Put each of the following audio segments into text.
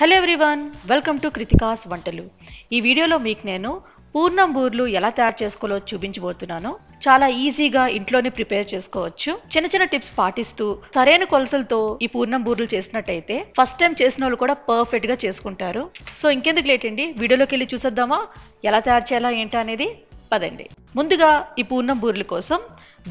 hello everyone welcome to Krithika's వంటలు ఈ వీడియోలో మీకు నేను పూర్ణం బూర్లు ఎలా తయారు చేసుకోవాలో చూపించబోతున్నాను చాలా ఈజీగా ఇంట్లోనే ప్రిపేర్ చేసుకోవచ్చు చిన్న చిన్న టిప్స్ పాటిస్తూ సరైన కొలతలతో ఈ పూర్ణం బూర్లు చేసినట్టయితే ఫస్ట్ టైం చేసిన వాళ్ళు కూడా పర్ఫెక్ట్ గా చేసుకుంటారు సో ఇంకెందుకు లేటండి వీడియోలోకి వెళ్ళి చూసేద్దామా ఎలా తయారు చేయాలా ఏంటా అనేది పదండి ముందుగా ఈ పూర్ణం బూరెల కోసం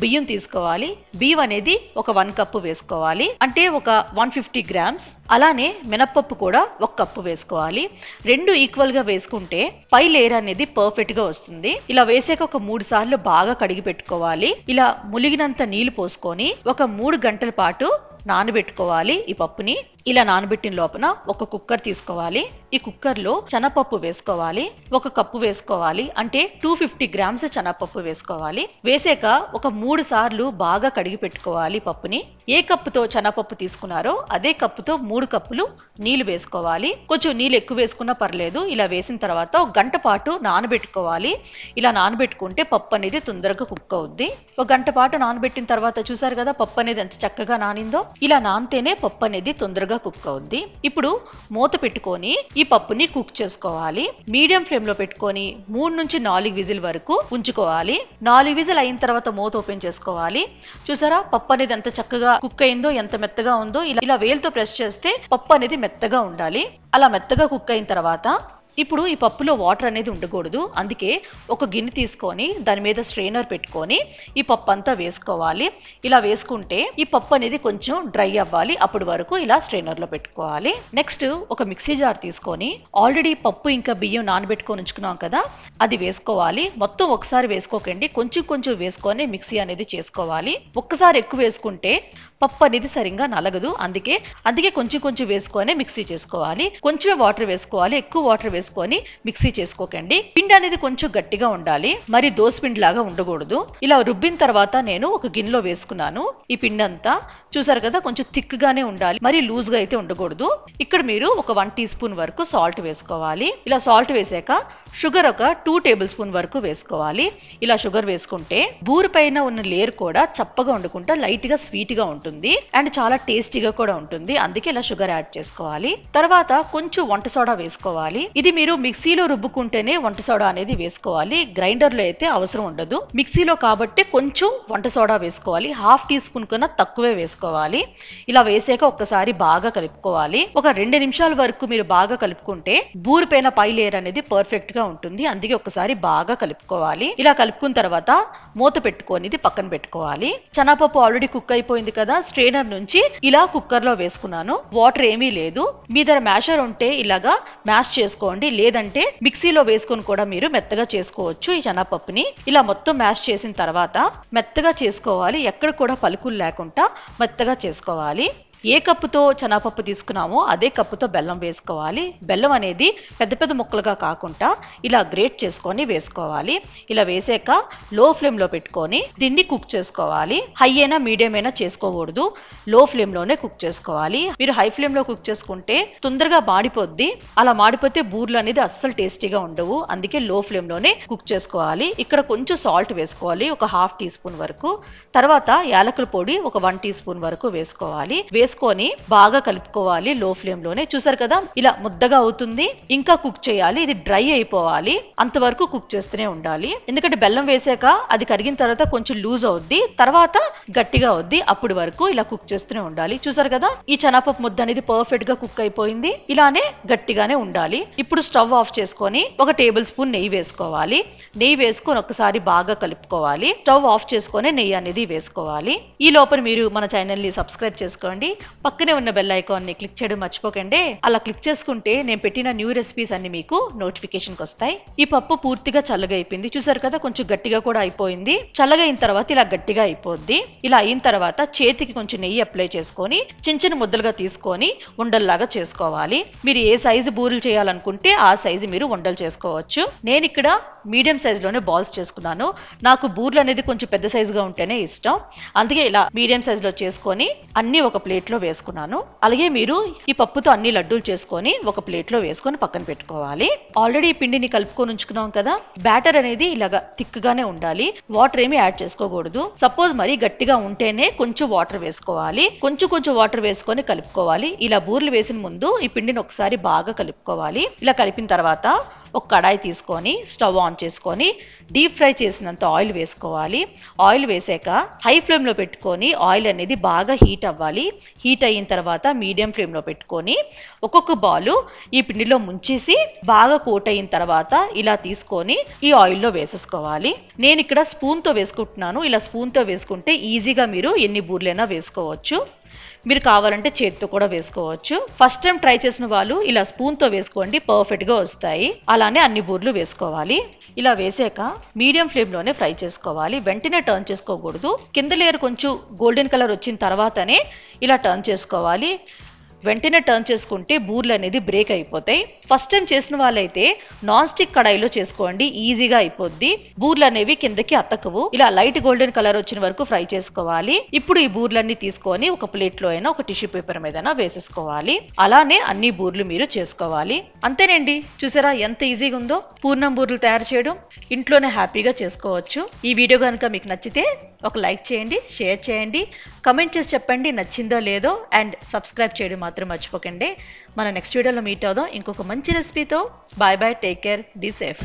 బియ్యం తీసుకోవాలి బియ్యం అనేది ఒక వన్ కప్పు వేసుకోవాలి అంటే ఒక వన్ ఫిఫ్టీ గ్రామ్స్ అలానే మినప్పప్పు కూడా ఒక కప్పు వేసుకోవాలి రెండు ఈక్వల్ గా వేసుకుంటే పై లేయర్ అనేది పర్ఫెక్ట్ గా వస్తుంది ఇలా వేసాక ఒక మూడు సార్లు బాగా కడిగి పెట్టుకోవాలి ఇలా ములిగినంత నీళ్లు పోసుకొని ఒక మూడు గంటల పాటు నానబెట్టుకోవాలి ఈ పప్పుని ఇలా నానబెట్టిన లోపల ఒక కుక్కర్ తీసుకోవాలి ఈ కుక్కర్లో చెనపప్పు వేసుకోవాలి ఒక కప్పు వేసుకోవాలి అంటే టూ ఫిఫ్టీ గ్రామ్స్ చెనపప్పు వేసుకోవాలి వేసాక ఒక మూడు సార్లు బాగా కడిగి పెట్టుకోవాలి పప్పుని ఏ కప్పుతో చెనపప్పు తీసుకున్నారో అదే కప్పుతో మూడు కప్పులు నీళ్లు వేసుకోవాలి కొంచెం నీళ్ళు ఎక్కువ వేసుకున్నా పర్లేదు ఇలా వేసిన తర్వాత ఒక గంట పాటు నానబెట్టుకోవాలి ఇలా నానబెట్టుకుంటే పప్పు అనేది తొందరగా కుక్ అవుద్ది ఒక గంట పాటు నానబెట్టిన తర్వాత చూసారు కదా పప్పు అనేది ఎంత చక్కగా నానిందో ఇలా నానితేనే పప్పు అనేది తొందరగా బాగా కుక్ అవుద్ది ఇప్పుడు మూత పెట్టుకొని ఈ పప్పుని కుక్ చేసుకోవాలి మీడియం ఫ్లేమ్ లో పెట్టుకొని మూడు నుంచి నాలుగు విజిల్ వరకు ఉంచుకోవాలి నాలుగు విజిల్ అయిన తర్వాత మూత ఓపెన్ చేసుకోవాలి చూసారా పప్పు అనేది ఎంత చక్కగా కుక్ అయిందో ఎంత మెత్తగా ఉందో ఇలా ఇలా వేలుతో ప్రెస్ చేస్తే పప్పు అనేది మెత్తగా ఉండాలి అలా మెత్తగా కుక్ అయిన తర్వాత ఇప్పుడు ఈ పప్పులో వాటర్ అనేది ఉండకూడదు అందుకే ఒక గిన్నె తీసుకొని దాని మీద స్ట్రెయినర్ పెట్టుకొని ఈ పప్పు అంతా వేసుకోవాలి ఇలా వేసుకుంటే ఈ పప్పు అనేది కొంచెం డ్రై అవ్వాలి అప్పటి వరకు ఇలా స్ట్రెయినర్లో పెట్టుకోవాలి నెక్స్ట్ ఒక మిక్సీ జార్ తీసుకొని ఆల్రెడీ పప్పు ఇంకా బియ్యం నానబెట్టుకొని ఉంచుకున్నాం కదా అది వేసుకోవాలి మొత్తం ఒకసారి వేసుకోకండి కొంచెం కొంచెం వేసుకొని మిక్సీ అనేది చేసుకోవాలి ఒక్కసారి ఎక్కువ వేసుకుంటే పప్పు అనేది సరిగ్గా నలగదు అందుకే అందుకే కొంచెం కొంచెం వేసుకొని మిక్సీ చేసుకోవాలి కొంచెమే వాటర్ వేసుకోవాలి ఎక్కువ వాటర్ వేసుకోవాలి వేసేసుకొని మిక్సీ చేసుకోకండి పిండి అనేది కొంచెం గట్టిగా ఉండాలి మరి పిండి లాగా ఉండకూడదు ఇలా రుబ్బిన తర్వాత నేను ఒక గిన్నెలో వేసుకున్నాను ఈ పిండి అంతా చూసారు కదా కొంచెం థిక్గానే ఉండాలి మరి లూజ్గా అయితే ఉండకూడదు ఇక్కడ మీరు ఒక వన్ టీ స్పూన్ వరకు సాల్ట్ వేసుకోవాలి ఇలా సాల్ట్ వేసాక షుగర్ ఒక టూ టేబుల్ స్పూన్ వరకు వేసుకోవాలి ఇలా షుగర్ వేసుకుంటే బూరి పైన ఉన్న లేయర్ కూడా చప్పగా ఉండకుండా లైట్ గా స్వీట్ గా ఉంటుంది అండ్ చాలా టేస్టీగా కూడా ఉంటుంది అందుకే ఇలా షుగర్ యాడ్ చేసుకోవాలి తర్వాత కొంచెం వంట సోడా వేసుకోవాలి ఇది మీరు మిక్సీలో రుబ్బుకుంటేనే వంట సోడా అనేది వేసుకోవాలి గ్రైండర్ లో అయితే అవసరం ఉండదు మిక్సీలో కాబట్టి కొంచెం వంట సోడా వేసుకోవాలి హాఫ్ టీ స్పూన్ కన్నా తక్కువే వేసుకోవాలి ఇలా వేసాక ఒక్కసారి బాగా కలుపుకోవాలి ఒక రెండు నిమిషాల వరకు మీరు బాగా కలుపుకుంటే బూరి పైన పై లేయర్ అనేది పర్ఫెక్ట్ సాఫ్ట్గా ఉంటుంది అందుకే ఒకసారి బాగా కలుపుకోవాలి ఇలా కలుపుకున్న తర్వాత మూత పెట్టుకొని ఇది పక్కన పెట్టుకోవాలి చనాపప్పు ఆల్రెడీ కుక్ అయిపోయింది కదా స్ట్రెయినర్ నుంచి ఇలా కుక్కర్లో వేసుకున్నాను వాటర్ ఏమీ లేదు మీ దగ్గర మ్యాషర్ ఉంటే ఇలాగా మ్యాష్ చేసుకోండి లేదంటే మిక్సీలో వేసుకొని కూడా మీరు మెత్తగా చేసుకోవచ్చు ఈ చనాపప్పుని ఇలా మొత్తం మ్యాష్ చేసిన తర్వాత మెత్తగా చేసుకోవాలి ఎక్కడ కూడా పలుకులు లేకుండా మెత్తగా చేసుకోవాలి ఏ కప్పుతో చెనాపప్పు తీసుకున్నామో అదే కప్పుతో బెల్లం వేసుకోవాలి బెల్లం అనేది పెద్ద పెద్ద ముక్కలుగా కాకుండా ఇలా గ్రేట్ చేసుకొని వేసుకోవాలి ఇలా వేసాక లో ఫ్లేమ్లో పెట్టుకొని దీన్ని కుక్ చేసుకోవాలి హై అయినా మీడియం అయినా చేసుకోకూడదు లో ఫ్లేమ్లోనే కుక్ చేసుకోవాలి మీరు హై ఫ్లేమ్లో కుక్ చేసుకుంటే తొందరగా మాడిపోద్ది అలా మాడిపోతే బూర్లు అనేది అస్సలు టేస్టీగా ఉండవు అందుకే లో ఫ్లేమ్లోనే కుక్ చేసుకోవాలి ఇక్కడ కొంచెం సాల్ట్ వేసుకోవాలి ఒక హాఫ్ టీ స్పూన్ వరకు తర్వాత యాలకుల పొడి ఒక వన్ టీ స్పూన్ వరకు వేసుకోవాలి వేసుకొని బాగా కలుపుకోవాలి లో ఫ్లేమ్ లోనే చూసారు కదా ఇలా ముద్దగా అవుతుంది ఇంకా కుక్ చేయాలి ఇది డ్రై అయిపోవాలి అంతవరకు కుక్ చేస్తూనే ఉండాలి ఎందుకంటే బెల్లం వేసాక అది కరిగిన తర్వాత కొంచెం లూజ్ అవుద్ది తర్వాత గట్టిగా అవుద్ది అప్పటి వరకు ఇలా కుక్ చేస్తూనే ఉండాలి చూసారు కదా ఈ చనాపప్పు ముద్ద అనేది పర్ఫెక్ట్ గా కుక్ అయిపోయింది ఇలానే గట్టిగానే ఉండాలి ఇప్పుడు స్టవ్ ఆఫ్ చేసుకొని ఒక టేబుల్ స్పూన్ నెయ్యి వేసుకోవాలి నెయ్యి వేసుకొని ఒకసారి బాగా కలుపుకోవాలి స్టవ్ ఆఫ్ చేసుకొని నెయ్యి అనేది వేసుకోవాలి ఈ లోపల మీరు మన ఛానల్ ని సబ్స్క్రైబ్ చేసుకోండి పక్కనే ఉన్న బెల్ ని క్లిక్ చేయడం మర్చిపోకండి అలా క్లిక్ చేసుకుంటే నేను పెట్టిన న్యూ రెసిపీస్ అన్ని మీకు నోటిఫికేషన్ వస్తాయి ఈ పప్పు పూర్తిగా చల్లగా అయిపోయింది చూసారు కదా కొంచెం గట్టిగా కూడా అయిపోయింది చల్లగా అయిన తర్వాత ఇలా గట్టిగా అయిపోద్ది ఇలా అయిన తర్వాత చేతికి కొంచెం నెయ్యి అప్లై చేసుకొని చిన్న చిన్న ముద్దలుగా తీసుకొని ఉండల్లాగా చేసుకోవాలి మీరు ఏ సైజు బూరెలు చేయాలనుకుంటే ఆ సైజు మీరు ఉండలు చేసుకోవచ్చు నేను ఇక్కడ మీడియం సైజులోనే బాల్స్ చేసుకున్నాను నాకు బూర్లు అనేది కొంచెం పెద్ద సైజుగా ఉంటేనే ఇష్టం అందుకే ఇలా మీడియం లో చేసుకొని అన్ని ఒక ప్లేట్ ప్లేట్లో వేసుకున్నాను అలాగే మీరు ఈ పప్పుతో అన్ని లడ్డూలు చేసుకొని ఒక ప్లేట్లో వేసుకొని పక్కన పెట్టుకోవాలి ఆల్రెడీ ఈ పిండిని కలుపుకొని ఉంచుకున్నాం కదా బ్యాటర్ అనేది ఇలాగా థిక్గానే ఉండాలి వాటర్ ఏమి యాడ్ చేసుకోకూడదు సపోజ్ మరి గట్టిగా ఉంటేనే కొంచెం వాటర్ వేసుకోవాలి కొంచెం కొంచెం వాటర్ వేసుకొని కలుపుకోవాలి ఇలా బూర్లు వేసిన ముందు ఈ పిండిని ఒకసారి బాగా కలుపుకోవాలి ఇలా కలిపిన తర్వాత ఒక కడాయి తీసుకొని స్టవ్ ఆన్ చేసుకొని డీప్ ఫ్రై చేసినంత ఆయిల్ వేసుకోవాలి ఆయిల్ వేసాక హై ఫ్లేమ్లో పెట్టుకొని ఆయిల్ అనేది బాగా హీట్ అవ్వాలి హీట్ అయిన తర్వాత మీడియం ఫ్లేమ్లో పెట్టుకొని ఒక్కొక్క బాలు ఈ పిండిలో ముంచేసి బాగా కోట్ అయిన తర్వాత ఇలా తీసుకొని ఈ ఆయిల్లో వేసేసుకోవాలి నేను ఇక్కడ స్పూన్తో వేసుకుంటున్నాను ఇలా స్పూన్తో వేసుకుంటే ఈజీగా మీరు ఎన్ని బూర్లైనా వేసుకోవచ్చు మీరు కావాలంటే చేతితో కూడా వేసుకోవచ్చు ఫస్ట్ టైం ట్రై చేసిన వాళ్ళు ఇలా స్పూన్తో వేసుకోండి పర్ఫెక్ట్గా వస్తాయి అలానే అన్ని బూర్లు వేసుకోవాలి ఇలా వేసాక మీడియం ఫ్లేమ్లోనే ఫ్రై చేసుకోవాలి వెంటనే టర్న్ చేసుకోకూడదు కింద లేయర్ కొంచెం గోల్డెన్ కలర్ వచ్చిన తర్వాతనే ఇలా టర్న్ చేసుకోవాలి వెంటనే టర్న్ చేసుకుంటే బూర్లు అనేది బ్రేక్ అయిపోతాయి ఫస్ట్ టైం చేసిన వాళ్ళైతే నాన్ స్టిక్ కడాయిలో చేసుకోండి ఈజీగా అయిపోద్ది బూర్లు అనేవి కిందకి అతకవు ఇలా లైట్ గోల్డెన్ కలర్ వచ్చిన వరకు ఫ్రై చేసుకోవాలి ఇప్పుడు ఈ బూర్లన్నీ తీసుకొని ఒక ప్లేట్ లో అయినా ఒక టిష్యూ పేపర్ మీద వేసేసుకోవాలి అలానే అన్ని బూర్లు మీరు చేసుకోవాలి అంతేనండి చూసారా ఎంత ఈజీగా ఉందో పూర్ణం బూర్లు తయారు చేయడం ఇంట్లోనే హ్యాపీగా చేసుకోవచ్చు ఈ వీడియో కనుక మీకు నచ్చితే ఒక లైక్ చేయండి షేర్ చేయండి కమెంట్ చేసి చెప్పండి నచ్చిందో లేదో అండ్ సబ్స్క్రైబ్ చేయడం మాత్రం మాత్రం మర్చిపోకండి మన నెక్స్ట్ వీడియోలో మీట్ అవుదాం ఇంకొక మంచి రెసిపీతో bye bye take care be safe